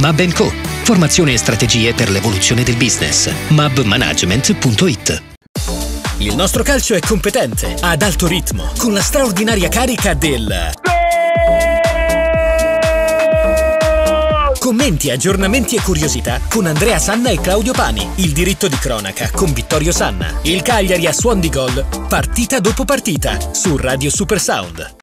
Mab Co. Formazione e strategie per l'evoluzione del business. mabmanagement.it Il nostro calcio è competente, ad alto ritmo, con la straordinaria carica del... Commenti, aggiornamenti e curiosità con Andrea Sanna e Claudio Pani. Il diritto di cronaca con Vittorio Sanna. Il Cagliari a suon di gol, partita dopo partita, su Radio Super Sound.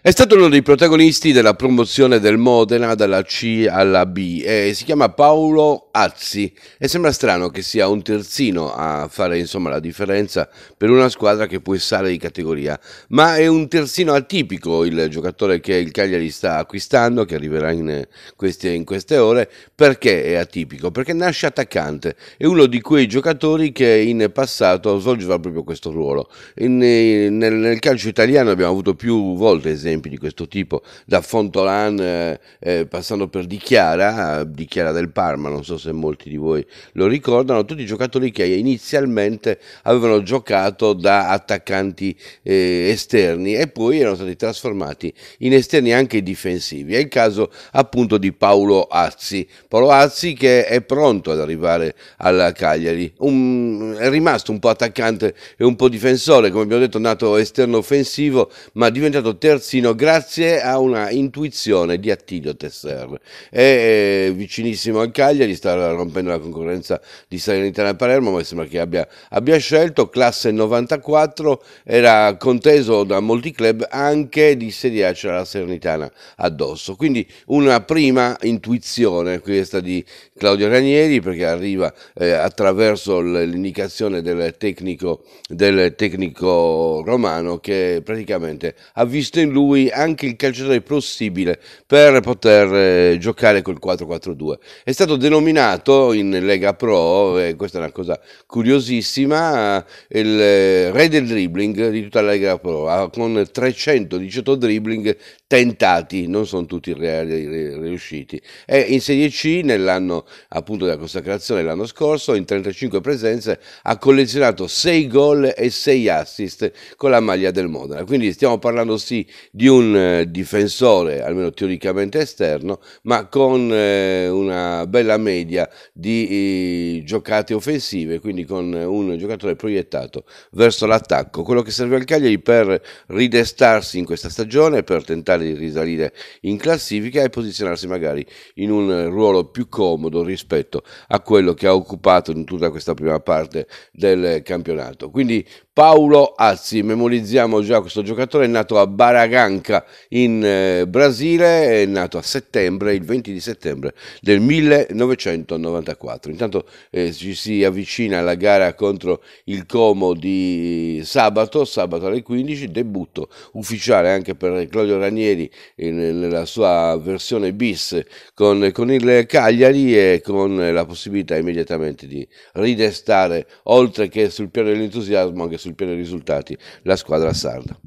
È stato uno dei protagonisti della promozione del Modena dalla C alla B e si chiama Paolo Azzi e sembra strano che sia un terzino a fare insomma, la differenza per una squadra che può essere di categoria, ma è un terzino atipico il giocatore che il Cagliari sta acquistando, che arriverà in queste, in queste ore, perché è atipico? Perché nasce attaccante, è uno di quei giocatori che in passato svolgeva proprio questo ruolo. In, nel, nel calcio italiano abbiamo avuto più volte esempi esempi di questo tipo, da Fontolan eh, eh, passando per Di Chiara, eh, Di Chiara del Parma, non so se molti di voi lo ricordano, tutti i giocatori che inizialmente avevano giocato da attaccanti eh, esterni e poi erano stati trasformati in esterni anche difensivi. È il caso appunto di Paolo Azzi, Paolo Azzi che è pronto ad arrivare alla Cagliari, un, è rimasto un po' attaccante e un po' difensore, come abbiamo detto, nato esterno offensivo, ma è diventato terzino Vicino grazie a una intuizione di Attilio Tesser. È vicinissimo al Cagliari, sta rompendo la concorrenza di Salernitana a Palermo, ma sembra che abbia, abbia scelto. Classe 94, era conteso da molti club, anche di Serie A c'era la Salernitana addosso. Quindi una prima intuizione, questa di Claudio Ranieri, perché arriva eh, attraverso l'indicazione del tecnico, del tecnico romano che praticamente ha visto in lui lui anche il calciatore possibile per poter eh, giocare col 4-4-2. È stato denominato in Lega Pro, e eh, questa è una cosa curiosissima, il eh, re del dribbling di tutta la Lega Pro, con 318 dribbling tentati, non sono tutti riusciti. È in Serie C nell'anno appunto della consacrazione l'anno scorso, in 35 presenze ha collezionato 6 gol e 6 assist con la maglia del Modena. Quindi stiamo parlando sì di un eh, difensore, almeno teoricamente esterno, ma con eh, una bella media di eh, giocate offensive, quindi con un giocatore proiettato verso l'attacco. Quello che serve al Cagliari per ridestarsi in questa stagione, per tentare di risalire in classifica e posizionarsi magari in un ruolo più comodo rispetto a quello che ha occupato in tutta questa prima parte del campionato. Quindi Paolo Azzi, memorizziamo già questo giocatore, è nato a Baragan, Casablanca in eh, Brasile, è nato a settembre, il 20 di settembre del 1994. Intanto eh, ci si avvicina alla gara contro il Como di sabato, sabato alle 15, debutto ufficiale anche per Claudio Ranieri eh, nella sua versione bis con, con il Cagliari e con la possibilità immediatamente di ridestare, oltre che sul piano dell'entusiasmo, anche sul piano dei risultati, la squadra sarda.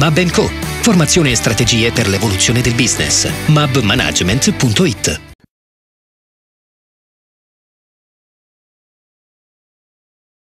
Mab Co. Formazione e strategie per l'evoluzione del business. mabmanagement.it